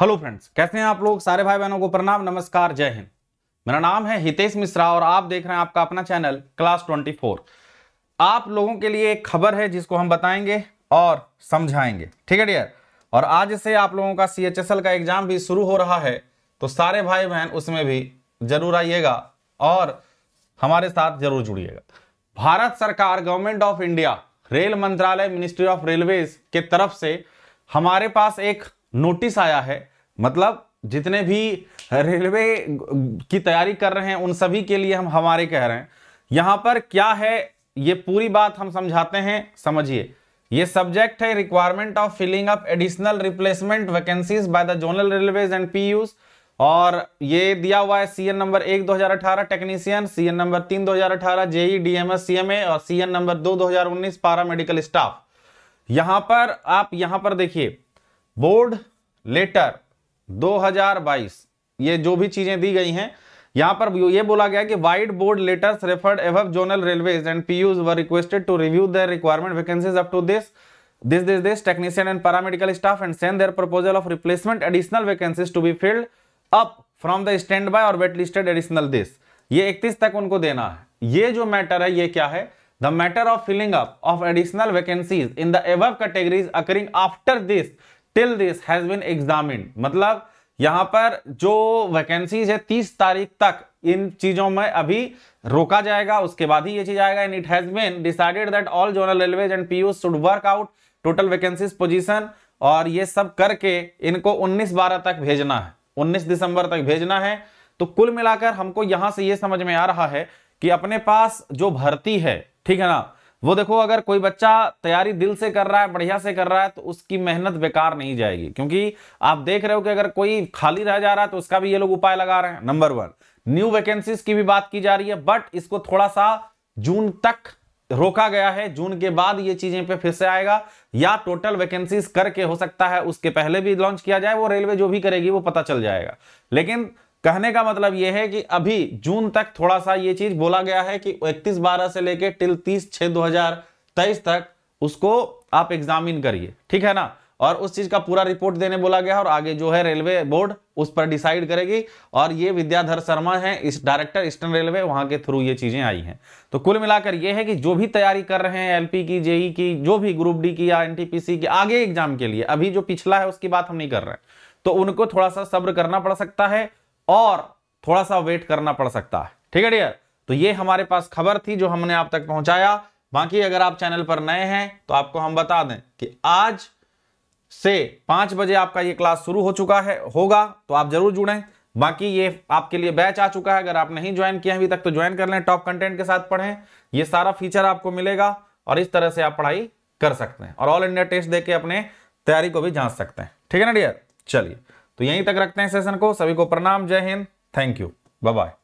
hello friends कैसे हैं आप लोग सारे भाई बहनों को प्रणाम नमस्कार जय हिंद मेरा नाम है हितेश मिश्रा और आप देख रहे हैं आपका अपना चैनल क्लास 24 आप लोगों के लिए एक खबर है जिसको हम बताएंगे और समझाएंगे ठीक है डियर और आज से आप लोगों का सी का एग्जाम भी शुरू हो रहा है तो सारे भाई बहन उसमें भी जरूर आइएगा और हमारे साथ जरूर जुड़िएगा भारत सरकार गवर्नमेंट ऑफ इंडिया रेल मंत्रालय मिनिस्ट्री ऑफ रेलवेज के तरफ से हमारे पास एक नोटिस आया है मतलब जितने भी रेलवे की तैयारी कर रहे हैं उन सभी के लिए हम हमारे कह रहे हैं यहां पर क्या है ये पूरी बात हम समझाते हैं समझिए ये सब्जेक्ट है requirement of filling up additional replacement vacancies by the zonal railways and P और ये दिया हुआ है सीएन नंबर एक 2018 टेक्नीशियन सी नंबर तीन 2018 जेई डीएमएस एम और सीएन नंबर दो 2019 पारा मेडिकल स्टाफ यहां पर आप यहां पर देखिए बोर्ड लेटर 2022 ये जो भी चीजें दी गई हैं यहां पर ये बोला गया कि vide board letters referred above zonal railway and P were requested to review their requirement vacancies up to this this this this technician and paramedical staff and send their proposal of replacement additional vacancies to be filled up from the stand by और wait listed additional this ये इकतीस तक उनको देना है ये जो matter है ये क्या है the matter of filling up of additional vacancies in the above categories occurring after this till this has been examined मतलब यहां पर जो वैकेंसीज है तीस तारीख तक इन चीजों में अभी रोका जाएगा उसके बाद ही ये चीज आएगा and it has been decided that all zonal railways and PU should work out total vacancies position और ये सब करके इनको 19 बारह तक भेजना है 19 दिसंबर तक भेजना है तो कुल मिलाकर हमको यहां से ये समझ में आ रहा है कि अपने पास जो भर्ती है ठीक है ना वो देखो अगर कोई बच्चा तैयारी दिल से कर रहा है बढ़िया से कर रहा है तो उसकी मेहनत बेकार नहीं जाएगी क्योंकि आप देख रहे हो कि अगर कोई खाली रह जा रहा है तो उसका भी ये लोग उपाय लगा रहे हैं नंबर वन न्यू वैकेंसीज की भी बात की जा रही है बट इसको थोड़ा सा जून तक रोका गया है जून के बाद ये चीजें पे फिर से आएगा या टोटल वैकेंसीज करके हो सकता है उसके पहले भी लॉन्च किया जाए वो रेलवे जो भी करेगी वो पता चल जाएगा लेकिन कहने का मतलब यह है कि अभी जून तक थोड़ा सा ये चीज बोला गया है कि इकतीस बारह से लेकर टिल तीस छह दो तक उसको आप एग्जामिन करिए ठीक है ना और उस चीज का पूरा रिपोर्ट देने बोला गया और आगे जो है रेलवे बोर्ड उस पर डिसाइड करेगी और ये विद्याधर शर्मा हैं इस डायरेक्टर ईस्टर्न रेलवे वहां के थ्रू ये चीजें आई हैं तो कुल मिलाकर ये है कि जो भी तैयारी कर रहे हैं एलपी की जेई e की जो भी ग्रुप डी की या एनटीपीसी की आगे एग्जाम के लिए अभी जो पिछला है उसकी बात हम नहीं कर रहे हैं तो उनको थोड़ा सा सब्र करना पड़ सकता है और थोड़ा सा वेट करना पड़ सकता है ठीक है डियर तो ये हमारे पास खबर थी जो हमने आप तक पहुंचाया बाकी अगर आप चैनल पर नए हैं तो आपको हम बता दें कि आज से पांच बजे आपका ये क्लास शुरू हो चुका है होगा तो आप जरूर जुड़ें बाकी ये आपके लिए बैच आ चुका है अगर आप नहीं ज्वाइन किया अभी तक तो ज्वाइन कर लें टॉप कंटेंट के साथ पढ़ें ये सारा फीचर आपको मिलेगा और इस तरह से आप पढ़ाई कर सकते हैं और ऑल इंडिया टेस्ट देके अपने तैयारी को भी जांच सकते हैं ठीक है ना डियर चलिए तो यहीं तक रखते हैं सेशन को सभी को प्रणाम जय हिंद थैंक यू बाय